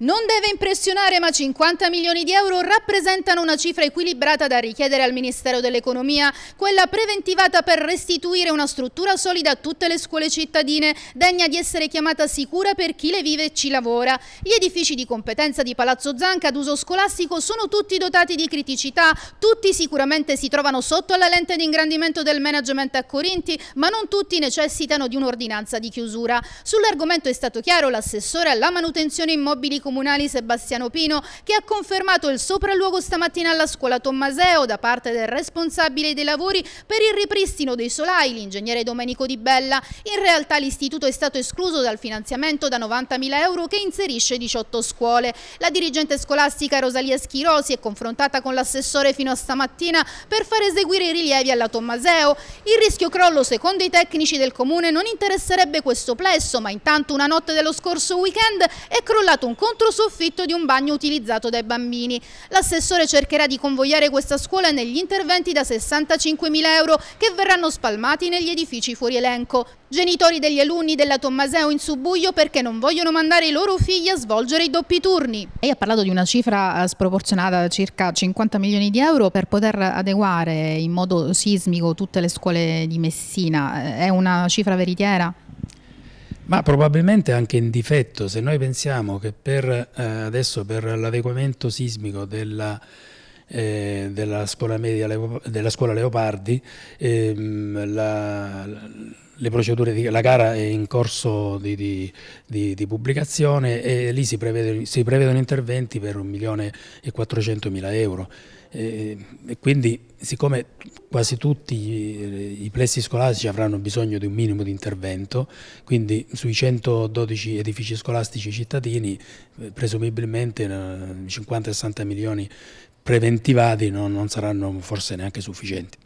Non deve impressionare, ma 50 milioni di euro rappresentano una cifra equilibrata da richiedere al Ministero dell'Economia, quella preventivata per restituire una struttura solida a tutte le scuole cittadine, degna di essere chiamata sicura per chi le vive e ci lavora. Gli edifici di competenza di Palazzo Zanca ad uso scolastico sono tutti dotati di criticità, tutti sicuramente si trovano sotto la lente di ingrandimento del management a Corinti, ma non tutti necessitano di un'ordinanza di chiusura. Sull'argomento è stato chiaro l'assessore alla manutenzione immobili comunali Sebastiano Pino che ha confermato il sopralluogo stamattina alla scuola Tommaseo da parte del responsabile dei lavori per il ripristino dei solai, l'ingegnere Domenico Di Bella. In realtà l'istituto è stato escluso dal finanziamento da 90.000 euro che inserisce 18 scuole. La dirigente scolastica Rosalia Schiro si è confrontata con l'assessore fino a stamattina per far eseguire i rilievi alla Tommaseo. Il rischio crollo secondo i tecnici del comune non interesserebbe questo plesso, ma intanto una notte dello scorso weekend è crollato un conto controsoffitto di un bagno utilizzato dai bambini. L'assessore cercherà di convogliare questa scuola negli interventi da 65.000 euro che verranno spalmati negli edifici fuori elenco. Genitori degli alunni della Tommaseo in subbuio perché non vogliono mandare i loro figli a svolgere i doppi turni. Lei ha parlato di una cifra eh, sproporzionata, circa 50 milioni di euro, per poter adeguare in modo sismico tutte le scuole di Messina. Eh, è una cifra veritiera? Ma probabilmente anche in difetto, se noi pensiamo che per, eh, adesso per l'adeguamento sismico della, eh, della, scuola media, della scuola Leopardi, ehm, la, la le procedure di, la gara è in corso di, di, di, di pubblicazione e lì si, prevede, si prevedono interventi per 1.400.000 euro e, e quindi siccome quasi tutti i, i plessi scolastici avranno bisogno di un minimo di intervento, quindi sui 112 edifici scolastici cittadini eh, presumibilmente 50-60 eh, milioni preventivati no, non saranno forse neanche sufficienti.